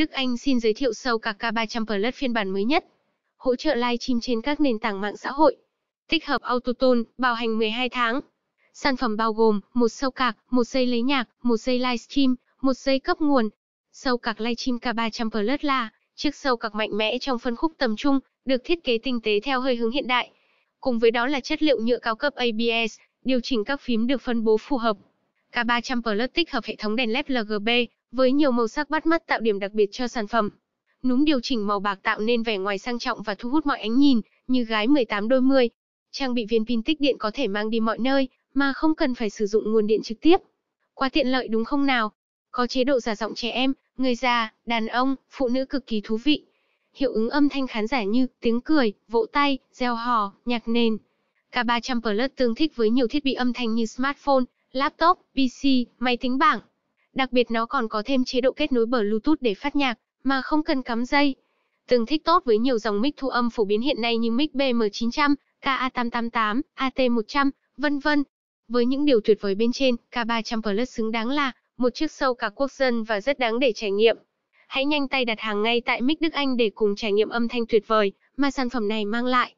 Đức Anh xin giới thiệu sâu KK 300 Plus phiên bản mới nhất, hỗ trợ livestream trên các nền tảng mạng xã hội. Tích hợp Autotune, bảo hành 12 tháng. Sản phẩm bao gồm một sâu cạc, một dây lấy nhạc, một dây livestream, một dây cấp nguồn. Sâu cạc livestream K300 Plus là chiếc sâu cạc mạnh mẽ trong phân khúc tầm trung, được thiết kế tinh tế theo hơi hướng hiện đại. Cùng với đó là chất liệu nhựa cao cấp ABS, điều chỉnh các phím được phân bố phù hợp. K300 Plus tích hợp hệ thống đèn LED RGB, với nhiều màu sắc bắt mắt tạo điểm đặc biệt cho sản phẩm. Núm điều chỉnh màu bạc tạo nên vẻ ngoài sang trọng và thu hút mọi ánh nhìn, như gái 18 đôi 10. Trang bị viên pin tích điện có thể mang đi mọi nơi, mà không cần phải sử dụng nguồn điện trực tiếp. Quá tiện lợi đúng không nào? Có chế độ giả giọng trẻ em, người già, đàn ông, phụ nữ cực kỳ thú vị. Hiệu ứng âm thanh khán giả như tiếng cười, vỗ tay, reo hò, nhạc nền. K300 Plus tương thích với nhiều thiết bị âm thanh như smartphone, laptop, PC, máy tính bảng. Đặc biệt nó còn có thêm chế độ kết nối Bluetooth để phát nhạc, mà không cần cắm dây. Tương thích tốt với nhiều dòng mic thu âm phổ biến hiện nay như mic BM900, KA888, AT100, vân vân. Với những điều tuyệt vời bên trên, K300 Plus xứng đáng là một chiếc sâu cả quốc dân và rất đáng để trải nghiệm. Hãy nhanh tay đặt hàng ngay tại Mic Đức Anh để cùng trải nghiệm âm thanh tuyệt vời mà sản phẩm này mang lại.